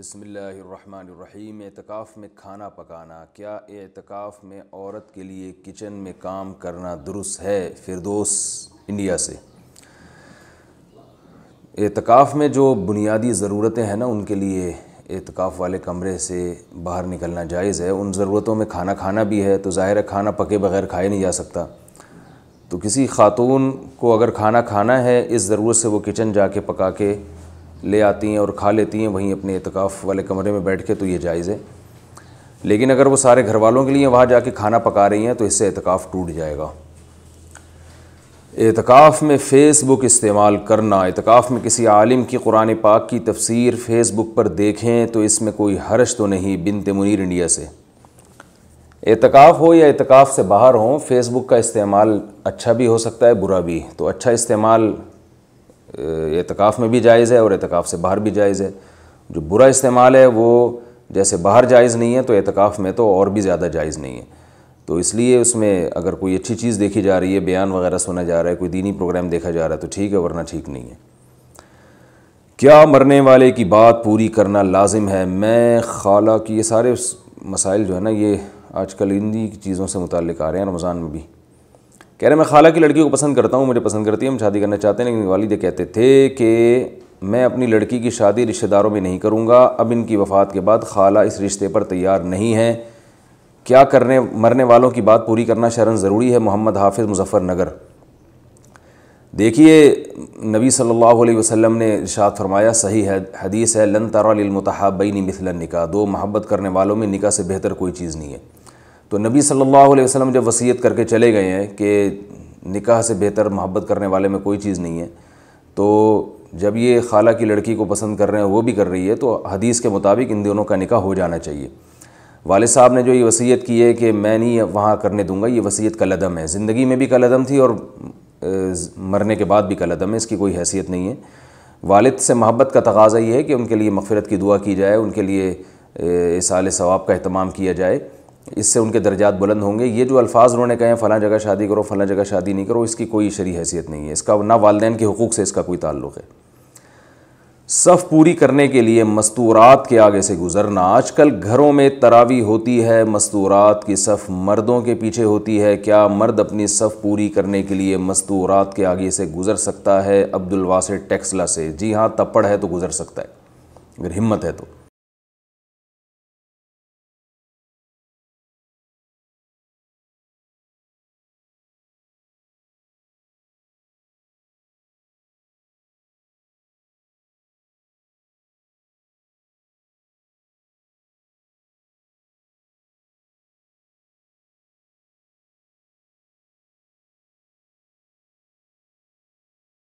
बसमीम एतकाफ़ में खाना पकाना क्या एतकाफ़ में औरत के लिए किचन में काम करना दुरुस्त है फिरदोस इंडिया से एतकाफ़ में जो बुनियादी ज़रूरतें हैं ना उनके लिए एतकाफ़ वाले कमरे से बाहर निकलना जायज़ है उन ज़रूरतों में खाना खाना भी है तो ज़ाहिर है खाना पके बगैर खाया नहीं जा सकता तो किसी ख़ातून को अगर खाना खाना है इस ज़रूरत से वो किचन जा के पका के ले आती हैं और खा लेती हैं वहीं अपने इतकाफ़ वाले कमरे में बैठ के तो ये जायज़ है लेकिन अगर वो सारे घर वालों के लिए वहाँ जाके खाना पका रही हैं तो इससे एतकाफ़ टूट जाएगा एतकाफ़ में फ़ेसबुक इस्तेमाल करना एतकाफ़ में किसी आलिम की कुरान पाक की तफसीर फ़ेसबुक पर देखें तो इसमें कोई हर्ज तो नहीं बिन मुनीर इंडिया से एतकाफ़ हो या एतकाफ़ से बाहर हों फ़ेसबुक का इस्तेमाल अच्छा भी हो सकता है बुरा भी तो अच्छा इस्तेमाल एतकाफ़ में भी जायज़ है और एतकाफ़ से बाहर भी जायज़ है जो बुरा इस्तेमाल है वो जैसे बाहर जायज़ नहीं है तो एतकाफ़ में तो और भी ज़्यादा जायज़ नहीं है तो इसलिए उसमें अगर कोई अच्छी चीज़ देखी जा रही है बयान वगैरह सुना जा रहा है कोई दीनी प्रोग्राम देखा जा रहा है तो ठीक है वरना ठीक नहीं है क्या मरने वाले की बात पूरी करना लाजिम है मैं खाला की ये सारे मसाइल जो है ना ये आजकल इन्हीं चीज़ों से मुतल आ रहे हैं रमज़ान में भी कह रहे मैं खाला की लड़की को पसंद करता हूँ मुझे पसंद करती है हम शादी करना चाहते हैं लेकिन वालिद कहते थे कि मैं अपनी लड़की की शादी रिश्तेदारों में नहीं करूँगा अब इनकी वफ़ात के बाद खाला इस रिश्ते पर तैयार नहीं है क्या करने मरने वालों की बात पूरी करना शरण ज़रूरी है मोहम्मद हाफिज़ नगर देखिए नबी सल्लल्लाहु अलैहि वसल्लम ने इरशाद फरमाया सही है हदीस है लन तरा मतहाबई मिसलन निका दो मोहब्बत करने वालों में निका से बेहतर कोई चीज़ नहीं है तो नबी सल्लल्लाहु अलैहि वसल्लम जब वसीयत करके चले गए हैं कि निकाह से बेहतर मोहब्बत करने वाले में कोई चीज़ नहीं है तो जब ये खाला की लड़की को पसंद कर रहे हैं वो भी कर रही है तो हदीस के मुताबिक इन दोनों का निकाह हो जाना चाहिए वाले साहब ने जो ये वसीयत की है कि मैं नहीं वहाँ करने दूंगा ये वसीयत का लदम है ज़िंदगी में भी का लदम थी और मरने के बाद भी लदम है इसकी कोई हैसियत नहीं है वालिद से महब्बत का तकाजा ये है कि उनके लिए मफ़रत की दुआ की जाए उनके लिए इसाल सवाब का अहतमाम किया जाए इससे उनके दर्जात बुलंद होंगे ये जो अल्फाज उन्होंने कहे हैं फ़लाँ जगह शादी करो फ़लाँ जगह शादी नहीं करो इसकी कोई शरी हैसियत नहीं है इसका ना वालदेन के हकूक़ से इसका कोई ताल्लुक़ है सफ़ पूरी करने के लिए मस्तूरात के आगे से गुज़रना आजकल घरों में तरावी होती है मस्तूरात की सफ़ मर्दों के पीछे होती है क्या मर्द अपनी सफ़ पूरी करने के लिए मस्तूरात के आगे से गुज़र सकता है अब्दुलवासे टेक्सला से जी हाँ तप्पड़ है तो गुज़र सकता है अगर हिम्मत है तो